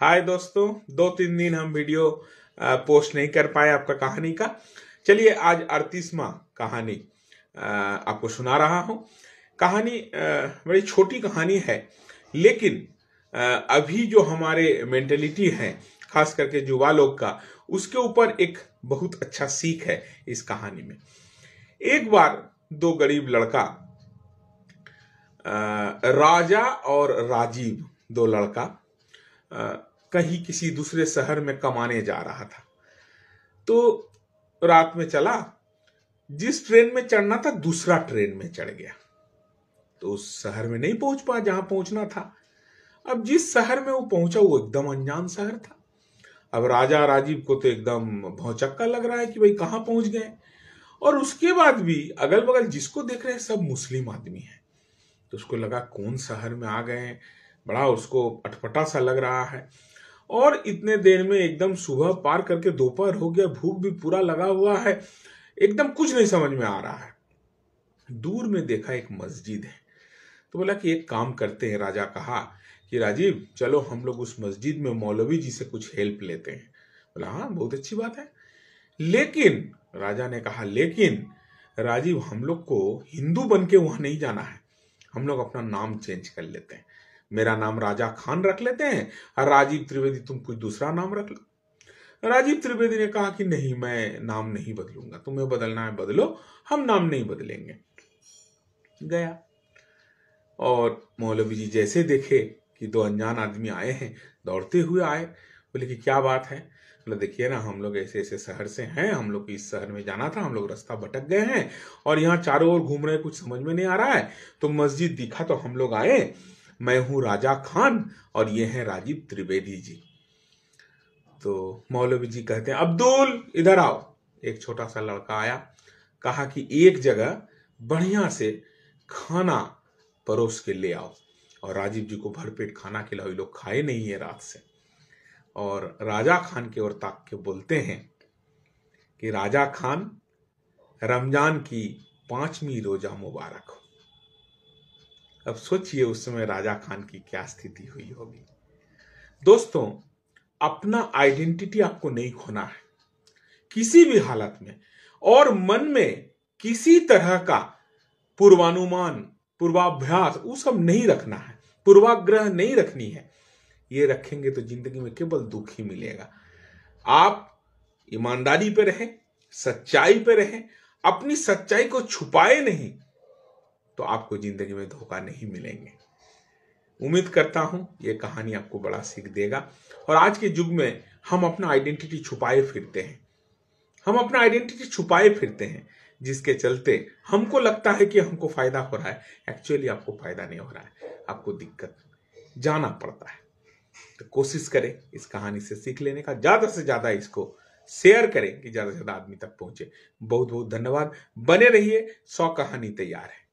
हाय दोस्तों दो तीन दिन हम वीडियो पोस्ट नहीं कर पाए आपका कहानी का चलिए आज अड़तीसवा कहानी आपको सुना रहा हूं कहानी बड़ी छोटी कहानी है लेकिन अभी जो हमारे मेंटेलिटी है खास करके युवा लोग का उसके ऊपर एक बहुत अच्छा सीख है इस कहानी में एक बार दो गरीब लड़का राजा और राजीव दो लड़का कहीं किसी दूसरे शहर में कमाने जा रहा था तो रात में चला जिस ट्रेन में चढ़ना था दूसरा ट्रेन में चढ़ गया तो उस शहर में नहीं पहुंच पाया जहां पहुंचना था अब जिस शहर में वो पहुंचा वो एकदम अनजान शहर था अब राजा राजीव को तो एकदम भौचक्का लग रहा है कि भाई कहां पहुंच गए और उसके बाद भी अगल बगल जिसको देख रहे हैं सब मुस्लिम आदमी है तो उसको लगा कौन शहर में आ गए बड़ा उसको अटपटा सा लग रहा है और इतने देर में एकदम सुबह पार करके दोपहर हो गया भूख भी पूरा लगा हुआ है एकदम कुछ नहीं समझ में आ रहा है दूर में देखा एक मस्जिद है तो बोला कि एक काम करते हैं राजा कहा कि राजीव चलो हम लोग उस मस्जिद में मौलवी जी से कुछ हेल्प लेते हैं बोला हाँ बहुत अच्छी बात है लेकिन राजा ने कहा लेकिन राजीव हम लोग को हिंदू बन के वहां नहीं जाना है हम लोग अपना नाम चेंज कर लेते हैं मेरा नाम राजा खान रख लेते हैं और राजीव त्रिवेदी तुम कुछ दूसरा नाम रख लो राजीव त्रिवेदी ने कहा कि नहीं मैं नाम नहीं बदलूंगा तुम्हें बदलना है बदलो हम नाम नहीं बदलेंगे गया और मौलवी जी जैसे देखे कि दो अनजान आदमी आए हैं दौड़ते हुए आए बोले कि क्या बात है बोले देखिए ना हम लोग ऐसे ऐसे शहर से हैं हम लोग इस शहर में जाना था हम लोग रास्ता भटक गए हैं और यहाँ चारों ओर घूम रहे कुछ समझ में नहीं आ रहा है तो मस्जिद दिखा तो हम लोग आए मैं हूं राजा खान और ये हैं राजीव त्रिवेदी जी तो मौलवी जी कहते हैं अब्दुल इधर आओ एक छोटा सा लड़का आया कहा कि एक जगह बढ़िया से खाना परोस के ले आओ और राजीव जी को भरपेट खाना खिलाओ लोग खाए नहीं है रात से और राजा खान की ओर ताक के बोलते हैं कि राजा खान रमजान की पांचवी रोजा मुबारक हो अब सोचिए उस समय राजा खान की क्या स्थिति हुई होगी दोस्तों अपना आइडेंटिटी आपको नहीं खोना है किसी भी हालत में और मन में किसी तरह का पूर्वानुमान पूर्वाभ्यास वो सब नहीं रखना है पूर्वाग्रह नहीं रखनी है ये रखेंगे तो जिंदगी में केवल दुख ही मिलेगा आप ईमानदारी पे रहें सच्चाई पे रहें अपनी सच्चाई को छुपाए नहीं तो आपको ज़िंदगी में धोखा नहीं मिलेंगे उम्मीद करता हूं ये कहानी आपको बड़ा सीख देगा और आज के युग में हम अपना आइडेंटिटी छुपाए फिरते हैं हम अपना आइडेंटिटी छुपाए फिरते हैं जिसके चलते हमको लगता है कि हमको फायदा हो रहा है एक्चुअली आपको फायदा नहीं हो रहा है आपको दिक्कत जाना पड़ता है तो कोशिश करें इस कहानी से सीख लेने का ज़्यादा से ज़्यादा इसको शेयर करें कि ज़्यादा से ज़्यादा आदमी तक पहुंचे बहुत बहुत धन्यवाद बने रहिए सौ कहानी तैयार है